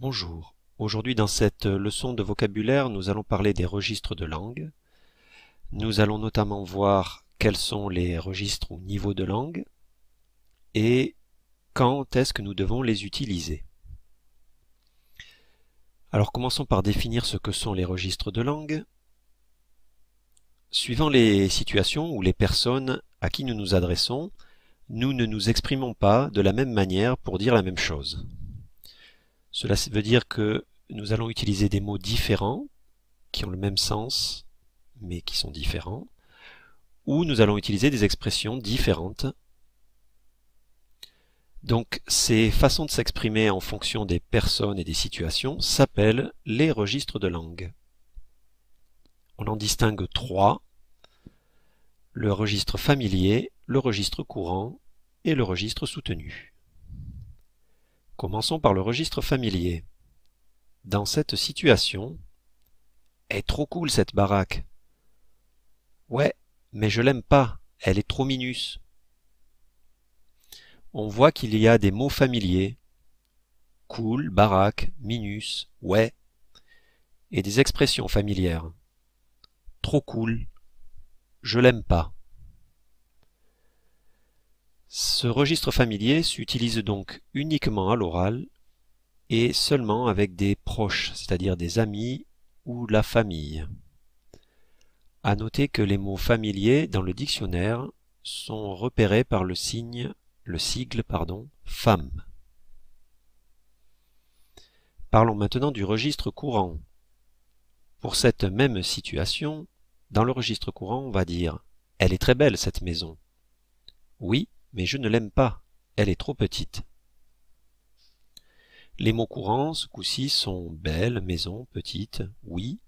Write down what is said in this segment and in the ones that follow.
Bonjour. Aujourd'hui dans cette leçon de vocabulaire, nous allons parler des registres de langue. Nous allons notamment voir quels sont les registres ou niveaux de langue et quand est-ce que nous devons les utiliser. Alors commençons par définir ce que sont les registres de langue. Suivant les situations ou les personnes à qui nous nous adressons, nous ne nous exprimons pas de la même manière pour dire la même chose. Cela veut dire que nous allons utiliser des mots différents, qui ont le même sens, mais qui sont différents, ou nous allons utiliser des expressions différentes. Donc ces façons de s'exprimer en fonction des personnes et des situations s'appellent les registres de langue. On en distingue trois, le registre familier, le registre courant et le registre soutenu. Commençons par le registre familier. Dans cette situation, est trop cool cette baraque. Ouais, mais je l'aime pas, elle est trop minus. On voit qu'il y a des mots familiers. Cool, baraque, minus, ouais. Et des expressions familières. Trop cool. Je l'aime pas. Ce registre familier s'utilise donc uniquement à l'oral et seulement avec des proches, c'est-à-dire des amis ou la famille. À noter que les mots familiers dans le dictionnaire sont repérés par le signe, le sigle, pardon, femme. Parlons maintenant du registre courant. Pour cette même situation, dans le registre courant, on va dire Elle est très belle cette maison. Oui, mais je ne l'aime pas, elle est trop petite. Les mots courants, ce coup-ci, sont belle, maison, petite, oui,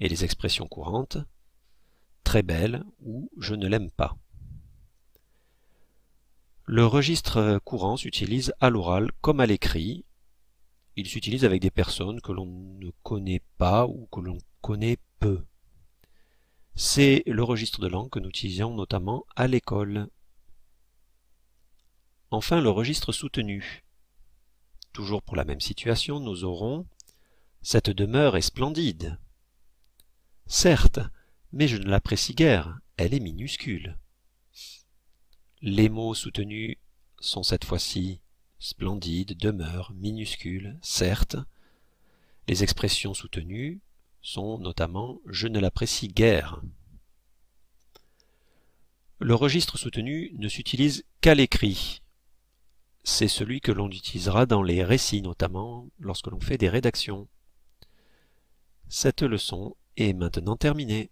et les expressions courantes, très belle ou je ne l'aime pas. Le registre courant s'utilise à l'oral comme à l'écrit. Il s'utilise avec des personnes que l'on ne connaît pas ou que l'on connaît peu. C'est le registre de langue que nous utilisons notamment à l'école Enfin, le registre soutenu. Toujours pour la même situation, nous aurons Cette demeure est splendide. Certes, mais je ne l'apprécie guère, elle est minuscule. Les mots soutenus sont cette fois-ci splendide, demeure, minuscule, certes. Les expressions soutenues sont notamment je ne l'apprécie guère. Le registre soutenu ne s'utilise qu'à l'écrit, c'est celui que l'on utilisera dans les récits notamment lorsque l'on fait des rédactions. Cette leçon est maintenant terminée.